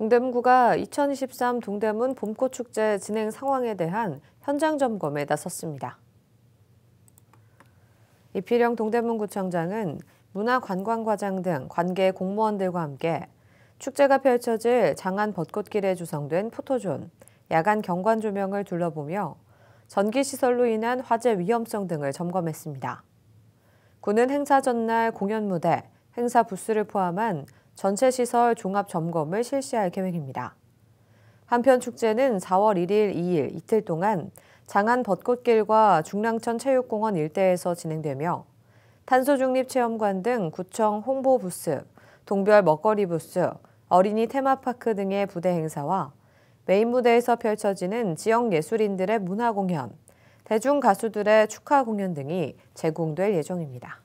동대문구가 2023 동대문 봄꽃축제 진행 상황에 대한 현장 점검에 나섰습니다. 이필영 동대문구청장은 문화관광과장 등 관계 공무원들과 함께 축제가 펼쳐질 장안 벚꽃길에 조성된 포토존, 야간 경관 조명을 둘러보며 전기시설로 인한 화재 위험성 등을 점검했습니다. 구는 행사 전날 공연 무대, 행사 부스를 포함한 전체 시설 종합 점검을 실시할 계획입니다. 한편 축제는 4월 1일, 2일 이틀 동안 장안 벚꽃길과 중랑천 체육공원 일대에서 진행되며 탄소중립체험관 등 구청 홍보 부스, 동별 먹거리 부스, 어린이 테마파크 등의 부대 행사와 메인 무대에서 펼쳐지는 지역 예술인들의 문화 공연, 대중 가수들의 축하 공연 등이 제공될 예정입니다.